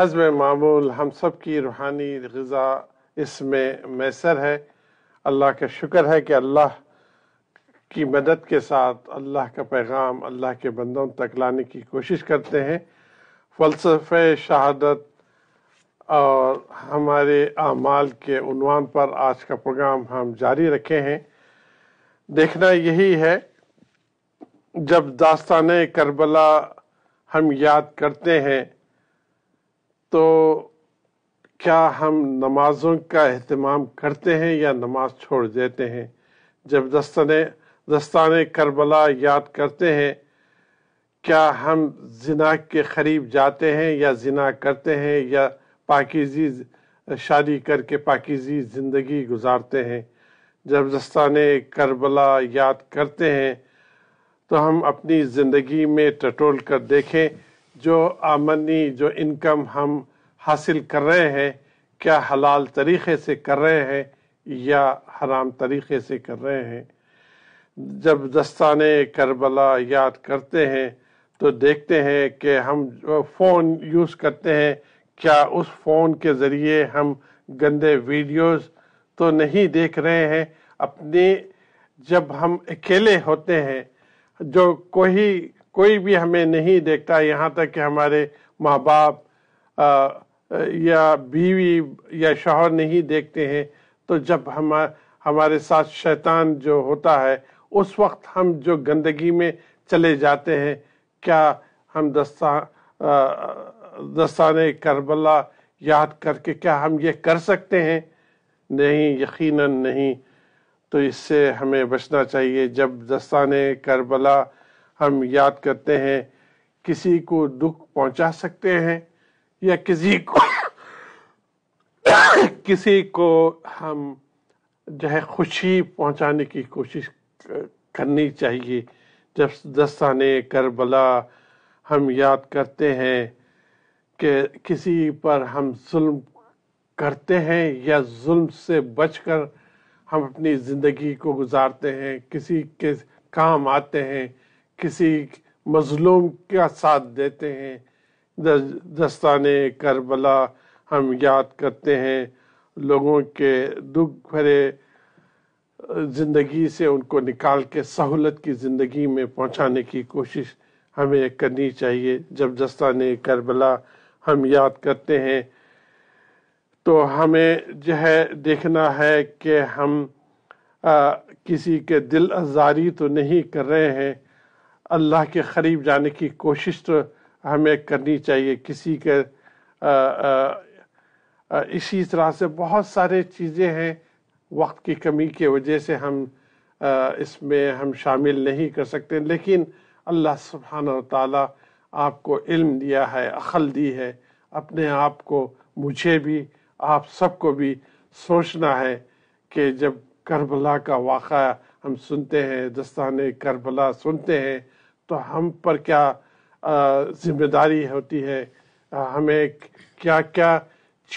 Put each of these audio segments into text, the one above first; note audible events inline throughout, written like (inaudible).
हजम मामूल हम सब की रूहानी गज़ा इसमें मैसर है अल्लाह का शुक्र है कि अल्लाह की मदद के साथ अल्लाह का पैगाम अल्लाह के बंदों तक लाने की कोशिश करते हैं फलसफे शहादत और हमारे अमाल के उनवान पर आज का प्रोग्राम हम जारी रखे हैं देखना यही है जब दास्तान करबला हम याद करते हैं तो क्या हम नमाज़ों का अहतमाम करते हैं या नमाज छोड़ देते हैं जब दस्ताने दस्तान करबला याद करते हैं क्या हम जिना के करीब जाते हैं या जिना करते हैं या पाकिजी शादी करके पाकिजी ज़िंदगी गुजारते हैं जब दस्तान करबला याद करते हैं तो हम अपनी ज़िंदगी में टटोल कर देखें जो आमदनी जो इनकम हम हासिल कर रहे हैं क्या हलाल तरीक़े से कर रहे हैं या हराम तरीक़े से कर रहे हैं जब दस्तान करबला याद करते हैं तो देखते हैं कि हम जो फ़ोन यूज़ करते हैं क्या उस फ़ोन के ज़रिए हम गंदे वीडियोस तो नहीं देख रहे हैं अपने जब हम अकेले होते हैं जो कोई कोई भी हमें नहीं देखता यहाँ तक कि हमारे माँ बाप या बीवी या शोहर नहीं देखते हैं तो जब हम हमारे साथ शैतान जो होता है उस वक्त हम जो गंदगी में चले जाते हैं क्या हम दस्ता दस्तान करबला याद करके क्या हम ये कर सकते हैं नहीं यकीनन नहीं तो इससे हमें बचना चाहिए जब दस्तान करबला हम याद करते हैं किसी को दुख पहुंचा सकते हैं या किसी को (coughs) किसी को हम जो है खुशी पहुंचाने की कोशिश करनी चाहिए जब दस्ताने करबला हम याद करते हैं कि किसी पर हम जुल्म करते हैं या जुल्म से बचकर हम अपनी ज़िंदगी को गुजारते हैं किसी के काम आते हैं किसी मजलूम का साथ देते हैं दस्ताने करबला हम याद करते हैं लोगों के दुख भरे ज़िंदगी से उनको निकाल के सहूलत की ज़िंदगी में पहुंचाने की कोशिश हमें करनी चाहिए जब दस्ताने करबला हम याद करते हैं तो हमें जो है देखना है कि हम आ, किसी के दिल आज़ारी तो नहीं कर रहे हैं अल्लाह के करीब जाने की कोशिश तो हमें करनी चाहिए किसी के आ, आ, इसी तरह से बहुत सारे चीज़ें हैं वक्त की कमी के वजह से हम आ, इसमें हम शामिल नहीं कर सकते लेकिन अल्लाह सुबहान ताला आपको इल्म दिया है अखल दी है अपने आप को मुझे भी आप सबको भी सोचना है कि जब करबला का वाक़ हम सुनते हैं दस्तान करबला सुनते हैं तो हम पर क्या जिम्मेदारी होती है हमें क्या क्या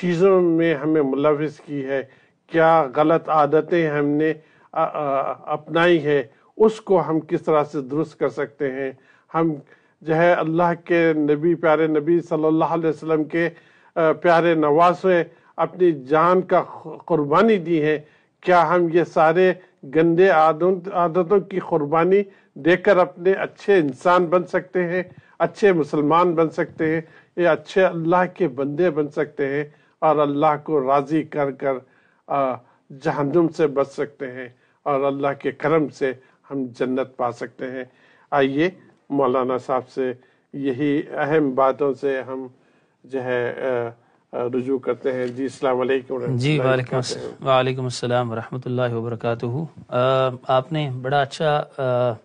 चीज़ों में हमें मुलविस की है क्या गलत आदतें हमने अपनाई है उसको हम किस तरह से दुरुस्त कर सकते हैं हम जो है अल्लाह के नबी प्यारे नबी सल्लल्लाहु अलैहि वसल्लम के प्यारे नवासे अपनी जान का कुर्बानी दी है क्या हम ये सारे गंदे आदतों की कुर्बानी देकर अपने अच्छे इंसान बन सकते हैं अच्छे मुसलमान बन सकते हैं या अच्छे अल्लाह के बंदे बन सकते हैं और अल्लाह को राज़ी कर कर जहनुम से बच सकते हैं और अल्लाह के करम से हम जन्नत पा सकते हैं आइए मौलाना साहब से यही अहम बातों से हम जो है रुजू करते हैं जी जी वालेकुम अस्सलाम वरहमतुल्लाहि वबरकातुह आपने बड़ा अच्छा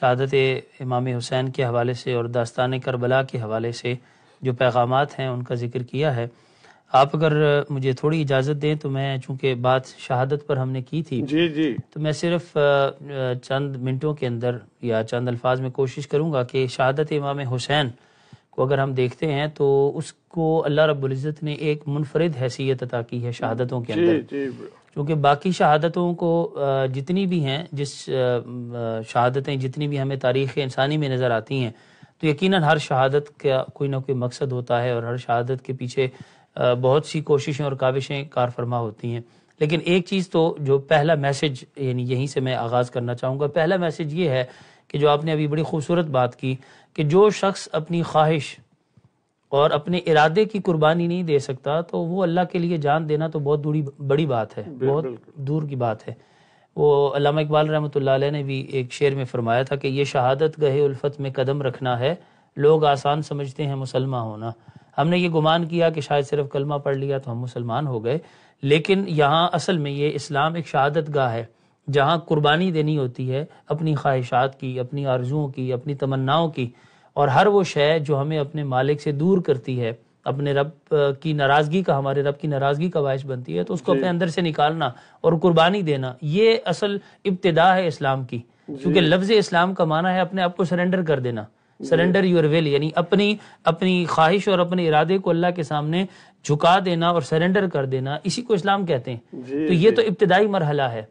शहादत इमाम हुसैन के हवाले से और दास्तान करबला के हवाले से जो पैगाम हैं उनका जिक्र किया है आप अगर मुझे थोड़ी इजाज़त दें तो मैं चूंकि बात शहादत पर हमने की थी जी जी तो मैं सिर्फ चंद मिनटों के अंदर या चंद अल्फाज में कोशिश करूंगा कि शहादत इमाम हुसैन को अगर हम देखते हैं तो उसको अल्लाह रब्ज़त ने एक मुनफरद हैसियत अता की है शहादतों के अंदर क्योंकि बाकी शहादतों को जितनी भी हैं जिस शहादतें जितनी भी हमें तारीख़ इंसानी में नज़र आती हैं तो यकीनन हर शहादत का कोई ना कोई मकसद होता है और हर शहादत के पीछे बहुत सी कोशिशें और काविशें कारफरमा होती हैं लेकिन एक चीज़ तो जो पहला मैसेज यानी यहीं से मैं आगाज़ करना चाहूँगा पहला मैसेज ये है कि जो आपने अभी बड़ी खूबसूरत बात की कि जो शख्स अपनी ख्वाहिश और अपने इरादे की कुर्बानी नहीं दे सकता तो वो अल्लाह के लिए जान देना तो बहुत दूरी बड़ी बात है बहुत दूर की बात है वो अलामा इकबाल रहमत ने भी एक शेर में फरमाया था कि ये शहादत गहे उल्फत में कदम रखना है लोग आसान समझते हैं मुसलमान होना हमने ये गुमान किया कि शायद सिर्फ कलमा पढ़ लिया तो हम मुसलमान हो गए लेकिन यहाँ असल में ये इस्लाम एक शहादत गाह है जहाँ कुर्बानी देनी होती है अपनी ख्वाहिशात की अपनी आरजुओं की अपनी तमन्नाओं की और हर वो शय जो हमें अपने मालिक से दूर करती है अपने रब की नाराजगी का हमारे रब की नाराजगी का बायस बनती है तो उसको अपने अंदर से निकालना और कुर्बानी देना ये असल इब्तदा है इस्लाम की क्योंकि लफ्ज इस्लाम का माना है अपने आप को सरेंडर कर देना सरेंडर यूर विल यानी अपनी अपनी ख्वाहिश और अपने इरादे को अल्लाह के सामने झुका देना और सरेंडर कर देना इसी को इस्लाम कहते हैं तो ये तो इब्तदाई मरहला है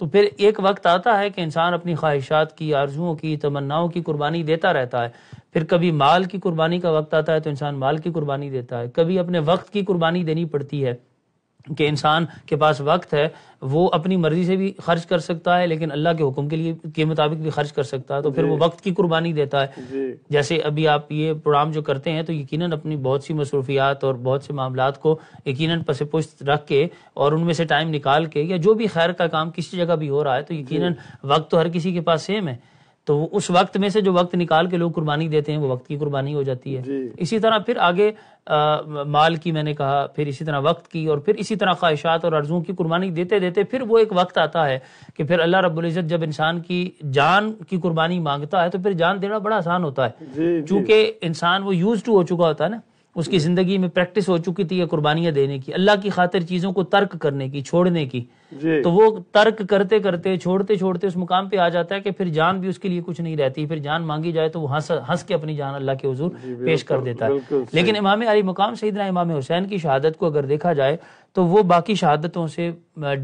तो फिर एक वक्त आता है कि इंसान अपनी ख्वाहिशात की आरजुओं की तमन्नाओं की कुर्बानी देता रहता है फिर कभी माल की कुर्बानी का वक्त आता है तो इंसान माल की कुर्बानी देता है कभी अपने वक्त की कुर्बानी देनी पड़ती है कि इंसान के पास वक्त है वो अपनी मर्जी से भी खर्च कर सकता है लेकिन अल्लाह के हुक्म के लिए के मुताबिक भी खर्च कर सकता है तो फिर वो वक्त की कुर्बानी देता है जैसे अभी आप ये प्रोग्राम जो करते हैं तो यकीनन अपनी बहुत सी मसरूफियात और बहुत से मामला को यकीनन पसे पुश्त रख के और उनमें से टाइम निकाल के या जो भी खैर का काम किसी जगह भी हो रहा है तो यकीनन वक्त तो हर किसी के पास सेम है तो उस वक्त में से जो वक्त निकाल के लोग कुर्बानी देते हैं वो वक्त की कुर्बानी हो जाती है इसी तरह फिर आगे आ, माल की मैंने कहा फिर इसी तरह वक्त की और फिर इसी तरह ख्वाहिशात और अर्जों की कुर्बानी देते देते फिर वो एक वक्त आता है कि फिर अल्लाह रब्ज़त जब इंसान की जान की कुर्बानी मांगता है तो फिर जान देना बड़ा आसान होता है चूंकि इंसान वो यूज टू हो चुका होता है ना उसकी जिंदगी में प्रैक्टिस हो चुकी थी कुर्बानियां देने की अल्लाह की खातिर चीजों को तर्क करने की छोड़ने की तो वो तर्क करते करते छोड़ते छोड़ते उस मुकाम पे आ जाता है कि फिर जान भी उसके लिए कुछ नहीं रहती फिर जान मांगी जाए तो वो हंस हंस के अपनी जान अल्लाह के हजूर पेश कर देता है लेकिन इमाम अली मुकाम सईदना इमाम हुसैन की शहादत को अगर देखा जाए तो वो बाकी शहादतों से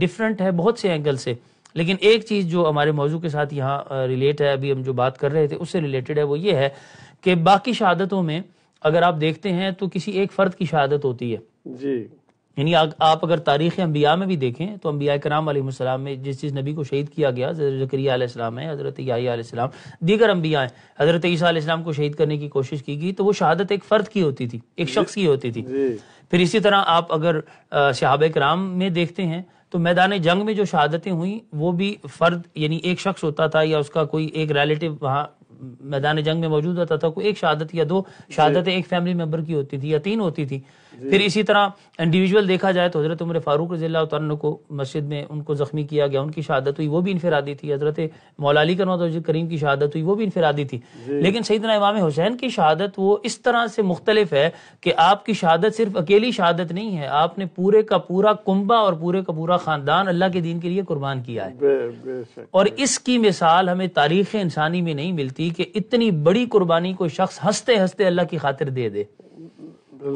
डिफरेंट है बहुत से एंगल से लेकिन एक चीज़ जो हमारे मौजू के साथ यहाँ रिलेट है अभी हम जो बात कर रहे थे उससे रिलेटेड है वो ये है कि बाकी शहादतों में अगर आप देखते हैं तो किसी एक फर्द की शहादत होती है जी यानी आप अगर तारीख अम्बिया में भी देखें तो अम्बिया कराम में जिस जिस नबी को शहीद किया गया जक्रियालाम है हज़रत याम दीगर अम्बिया हैं हज़रत ईसीम को शहीद करने की कोशिश की गई तो वो शहादत एक फ़र्द की होती थी एक शख्स की होती थी फिर इसी तरह आप अगर शहाब कराम में देखते हैं तो मैदान जंग में जो शहादतें हुई वो भी फ़र्द यानी एक शख्स होता था या उसका कोई एक रिलेटिव वहाँ मैदान जंग में मौजूद होता था को एक शहादत या दो शहादत एक फैमिली मेंबर की होती थी या तीन होती थी फिर इसी तरह इंडिविजुअल देखा जाए तो हजरत उम्र फारूक रजील्ला को मस्जिद में उनको जख्मी किया गया उनकी शहादत हुई वो भी इनफरादी थी हजरत मौलाली करमत करीम की शहादत हुई वो भी इनफरादी थी लेकिन सईदना इमाम हुसैन की शहादत वो इस तरह से मुख्तलिफ है कि आपकी शहादत सिर्फ अकेली शहादत नहीं है आपने पूरे का पूरा कुंबा और पूरे का पूरा खानदान अल्लाह के दीन के लिए कुर्बान किया है और इसकी मिसाल हमें तारीख इंसानी में नहीं मिलती हुई कि इतनी बड़ी कुर्बानी को शख्स हंसते हंसते अल्लाह की खातिर दे दे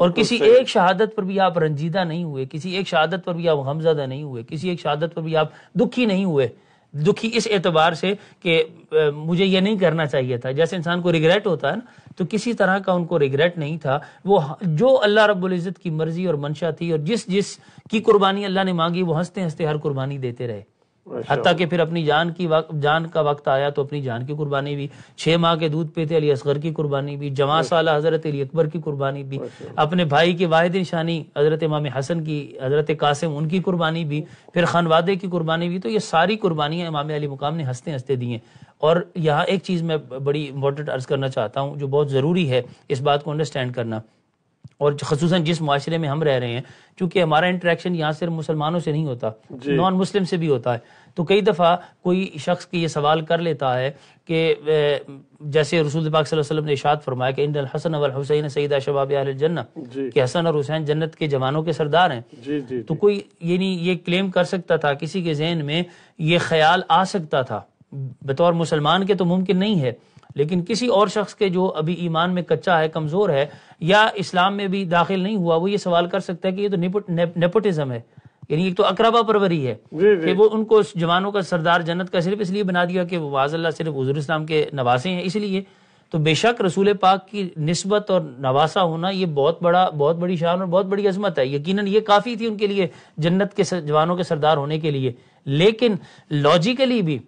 और किसी एक शहादत पर भी आप रंजीदा नहीं हुए किसी एक शहादत पर भी आप गमजदा नहीं हुए किसी एक शहादत पर भी आप दुखी नहीं हुए दुखी इस एतबार से कि मुझे यह नहीं करना चाहिए था जैसे इंसान को रिग्रेट होता है ना तो किसी तरह का उनको रिग्रेट नहीं था वो जो अल्लाह रब्बुल इज़्ज़त की मर्जी और मंशा थी और जिस जिस की कुर्बानी अल्लाह ने मांगी वो हंसते हंसते हर कुर्बानी देते रहे अच्छा। हती के फिर अपनी जान की जान का वक्त आया तो अपनी जान की कुर्बानी भी छह माह के दूध पे थे अली असगर की कुर्बानी भी जमा अच्छा। साल हजरत अली अकबर की कुर्बानी भी अच्छा। अपने भाई के वाहिद निशानी हजरत इमाम हसन की हजरत कासिम उनकी कुर्बानी भी फिर खान वादे की कुर्बानी भी तो ये सारी कुर्बानियां इमाम अली मुकाम ने हंसते हंसते दी और यहाँ एक चीज़ मैं बड़ी इंपॉर्टेंट अर्ज करना चाहता हूँ जो बहुत ज़रूरी है इस बात को अंडरस्टैंड करना और खसूस जिस माशरे में हम रह रहे हैं चूंकि हमारा इंटरेक्शन यहाँ सिर्फ मुसलमानों से नहीं होता नॉन मुस्लिम से भी होता है तो कई दफ़ा कोई शख्स की ये सवाल कर लेता है कि जैसे रसूल पाक वसल्लम ने इशात फरमाया कि इन हसन अवल हुसैन सईदा शबाब जन्ना कि हसन और हुसैन जन्नत के जवानों के सरदार हैं जी, जी, तो कोई ये नहीं ये क्लेम कर सकता था किसी के जहन में ये ख्याल आ सकता था बतौर मुसलमान के तो मुमकिन नहीं है लेकिन किसी और शख्स के जो अभी ईमान में कच्चा है कमज़ोर है या इस्लाम में भी दाखिल नहीं हुआ वो ये सवाल कर सकता है कि ये तो नेपोटिज्म है यानी एक तो अकरबा परवरी है कि वो उनको जवानों का सरदार जन्नत का सिर्फ इसलिए बना दिया कि वाजल्ला सिर्फ हजूर इस्लाम के नवासे हैं इसलिए तो बेशक रसूल पाक की नस्बत और नवासा होना ये बहुत बड़ा बहुत बड़ी शान और बहुत बड़ी अजमत है यकीनन ये काफ़ी थी उनके लिए जन्नत के जवानों के सरदार होने के लिए लेकिन लॉजिकली भी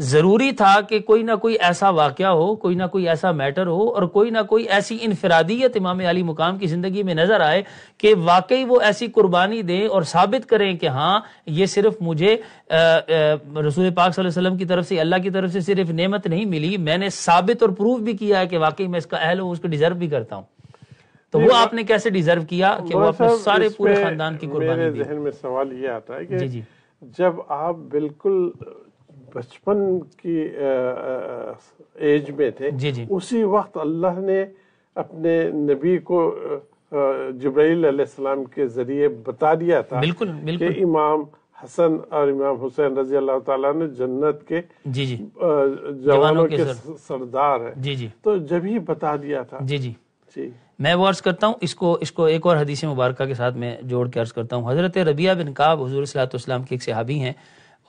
ज़रूरी था कि कोई ना कोई ऐसा वाक़ हो कोई ना कोई ऐसा मैटर हो और कोई ना कोई ऐसी इनफरादियत इमाम अली मुकाम की ज़िंदगी में नज़र आए कि वाकई वो ऐसी कुर्बानी दें और साबित करें कि हाँ ये सिर्फ मुझे रसूल पाक सल्लम की तरफ से अल्लाह की तरफ से सिर्फ नेमत नहीं मिली मैंने साबित और प्रूव भी किया है कि वाकई मैं इसका अहल हूँ उसको डिज़र्व भी करता हूँ तो वो आपने कैसे डिज़र्व किया कि वो अपने सारे पूरे ख़ानदान की कुर्बानी में सवाल ये आता है कि जब आप बिल्कुल बचपन की एज में थे जी जी उसी वक्त अल्लाह ने अपने नबी को जब्राइल सलाम के जरिए बता दिया था बिल्कुल, बिल्कुल। कि इमाम हसन और इमाम हुसैन रजी अल्लाह ताला ने जन्नत के जी जी जवानों के, सरदार है जी जी तो जब ही बता दिया था जी जी जी मैं वो अर्ज करता हूँ इसको इसको एक और हदीसी मुबारक के साथ मैं जोड़ के अर्ज करता हूँ हजरत रबिया बिन काब हजूर सलाम के एक सहाबी हैं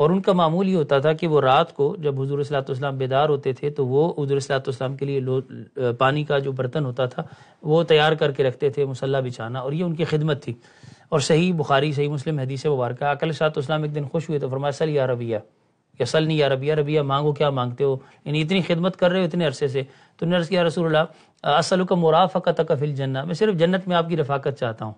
और उनका मामूल ये होता था कि वो रात को जब हजूर सलाम बेदार होते थे तो वो हजूर सलाम के लिए पानी का जो बर्तन होता था वो तैयार करके रखते थे मुसल्ला बिछाना और ये उनकी खिदमत थी और सही बुखारी सही मुस्लिम हदीस मुबारक अकल सलाम एक दिन खुश हुए तो फरमाया सल या रबिया या सल नहीं या रबिया रबिया मांगो क्या मांगते हो यानी इतनी खिदमत कर रहे हो इतने अरसे से तो नर्स या रसूल असल का का तकफ़िल जन्ना मैं सिर्फ जन्नत में आपकी रफाकत चाहता हूँ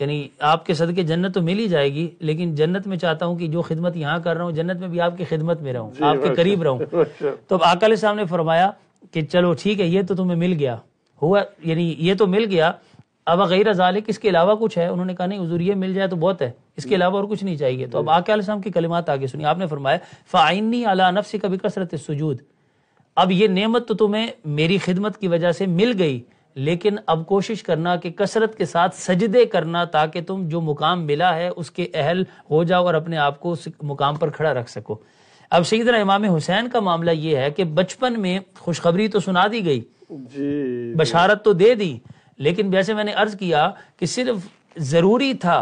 यानी आपके सदके जन्नत तो मिल ही जाएगी लेकिन जन्नत में चाहता हूँ कि जो खिदमत यहाँ कर रहा हूँ जन्नत में भी आपकी खिदमत में रहूँ आपके अच्छा। करीब रहूँ (laughs) अच्छा। तो अब अकाल साहब ने फरमाया कि चलो ठीक है ये तो तुम्हें मिल गया हुआ यानी ये तो मिल गया अब गैर जालिक इसके अलावा कुछ है उन्होंने कहा नहीं हजूर ये मिल जाए तो बहुत है इसके अलावा और कुछ नहीं चाहिए तो अब आके आलाम की कलिमात आगे सुनी आपने फरमाया फ़ाइनी अला नफ्स कभी कसरत सजूद अब ये नेमत तो तुम्हें मेरी खिदमत की वजह से मिल गई लेकिन अब कोशिश करना कि कसरत के साथ सजदे करना ताकि तुम जो मुकाम मिला है उसके अहल हो जाओ और अपने आप को उस मुकाम पर खड़ा रख सको अब सईदना इमाम हुसैन का मामला ये है कि बचपन में खुशखबरी तो सुना दी गई जी बशारत तो दे दी लेकिन जैसे मैंने अर्ज किया कि सिर्फ जरूरी था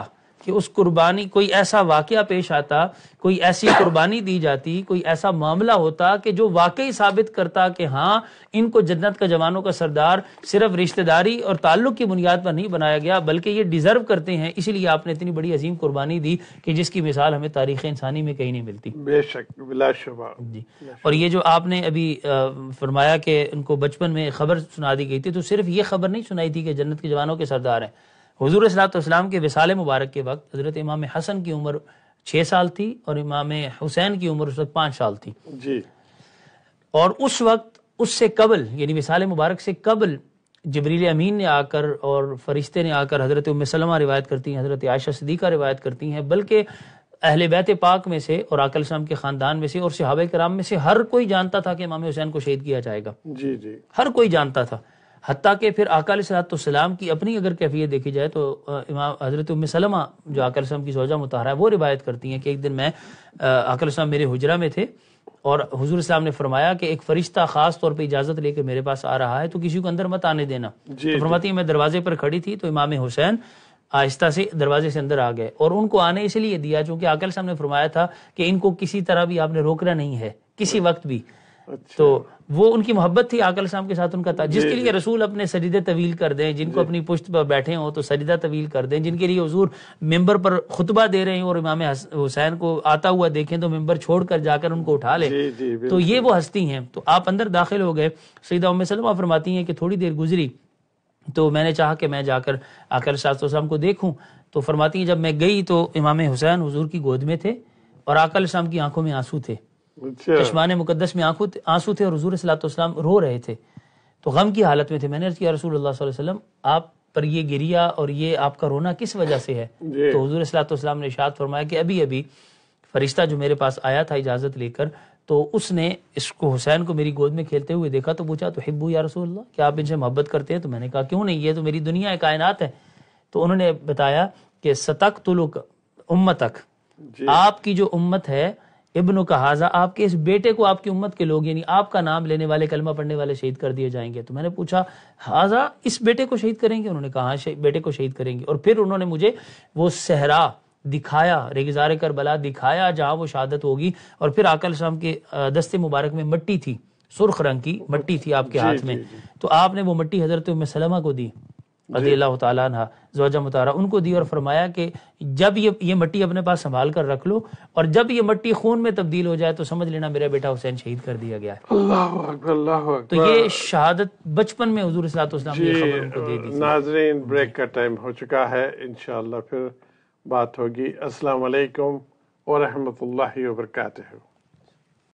कि उस कुर्बानी कोई ऐसा वाक़ पेश आता कोई ऐसी कुर्बानी दी जाती कोई ऐसा मामला होता कि जो वाकई साबित करता कि हाँ इनको जन्नत का जवानों का सरदार सिर्फ रिश्तेदारी और ताल्लुक की बुनियाद पर नहीं बनाया गया बल्कि ये डिज़र्व करते हैं इसीलिए आपने इतनी बड़ी अजीम कुर्बानी दी कि जिसकी मिसाल हमें तारीख इंसानी में कहीं नहीं मिलती बेशक जी और ये जो आपने अभी फरमाया कि उनको बचपन में खबर सुना दी गई थी तो सिर्फ ये खबर नहीं सुनाई थी कि जन्नत के जवानों के सरदार हैं हजूर सलाम के विसाल मुबारक के वक्त हजरत इमाम हसन की उम्र छः साल थी और इमाम हुसैन की उम्र उस वक्त पाँच साल थी जी और उस वक्त उससे कबल यानी विसाल मुबारक से कबल जबरील अमीन ने आकर और फरिश्ते ने आकर हज़रत उम्मा रिवायत करती हैं हज़रत आयशा सदीक़ा रिवायत करती हैं बल्कि अहल बैत पाक में से और आकल इस्लाम के ख़ानदान में से और सिहाब कराम में से हर कोई जानता था कि इमाम हुसैन को शहीद किया जाएगा जी जी हर कोई जानता था हती कि फिर आकाल तो सलाम की अपनी अगर कैफियत देखी जाए तो इमाम हज़रत उम्म सलमा जो सलाम की सोजा मुतारा है वो रिवायत करती हैं कि एक दिन मैं सलाम मेरे हजरा में थे और हजूर इस्लाम ने फरमाया कि एक फरिश्ता खास तौर पर इजाजत लेकर मेरे पास आ रहा है तो किसी को अंदर मत आने देना तो फरमाती मैं दरवाजे पर खड़ी थी तो इमाम हुसैन आहिस्ता से दरवाजे से अंदर आ गए और उनको आने इसलिए दिया चूंकि आकल साहब ने फरमाया था कि इनको किसी तरह भी आपने रोकना नहीं है किसी वक्त भी तो अच्छा। तो वो उनकी मोहब्बत थी आकल शाम के साथ उनका था जिसके लिए रसूल अपने सरीदे तवील कर दें जिनको अपनी पुश्त पर बैठे हो तो सरीदा तवील कर दें जिनके लिए हजूर मेंबर पर खुतबा दे रहे हैं और इमाम हुसैन को आता हुआ देखें तो मेंबर छोड़कर जाकर उनको उठा ले तो ये वो हस्ती हैं तो आप अंदर दाखिल हो गए सईदा उम्मीद सलमा फरमाती हैं कि थोड़ी देर गुजरी तो मैंने चाह कि मैं जाकर आकल शास्त्र को देखूं तो फरमाती हैं जब मैं गई तो इमाम हुसैन हजूर की गोद में थे और आकल शाम की आंखों में आंसू थे अच्छा। चश्मान मुकदस में आंखों आंसू थे और हजूर सलाम रो रहे थे तो गम की हालत में थे मैंने अर्ज किया रसूल वसल्लम आप पर ये गिरिया और ये आपका रोना किस वजह से है तो हजूर सलाम ने इशात फरमाया कि अभी अभी फरिश्ता जो मेरे पास आया था इजाज़त लेकर तो उसने इसको हुसैन को मेरी गोद में खेलते हुए देखा तो पूछा तो हिब्बू या रसूल क्या आप इनसे मोहब्बत करते हैं तो मैंने कहा क्यों नहीं ये तो मेरी दुनिया है कायनात है तो उन्होंने बताया कि सतक तुलुक उम्मतक आपकी जो उम्मत है इब्न का हाजा आपके इस बेटे को आपकी उम्मत के लोग यानी आपका नाम लेने वाले कलमा पढ़ने वाले शहीद कर दिए जाएंगे तो मैंने पूछा हाजा इस बेटे को शहीद करेंगे उन्होंने कहा हाँ, बेटे को शहीद करेंगे और फिर उन्होंने मुझे वो सहरा दिखाया रेगजार कर बला दिखाया जहाँ वो शहादत होगी और फिर आकल शाम के दस्ते मुबारक में मट्टी थी सुर्ख रंग की मट्टी थी आपके हाथ में तो आपने वो मट्टी हजरत सलमा को दी उनको दी और फरमाया कि जब ये ये मट्टी अपने पास संभाल कर रख लो और जब ये मट्टी खून में तब्दील हो जाए तो समझ लेना मेरा बेटा हुसैन शहीद कर दिया गया है तो ये शहादत बचपन में हजूर सलाम ने खबर उनको दे दी नाजरीन ब्रेक का टाइम हो चुका है इन फिर बात होगी असलकम वरहमत ला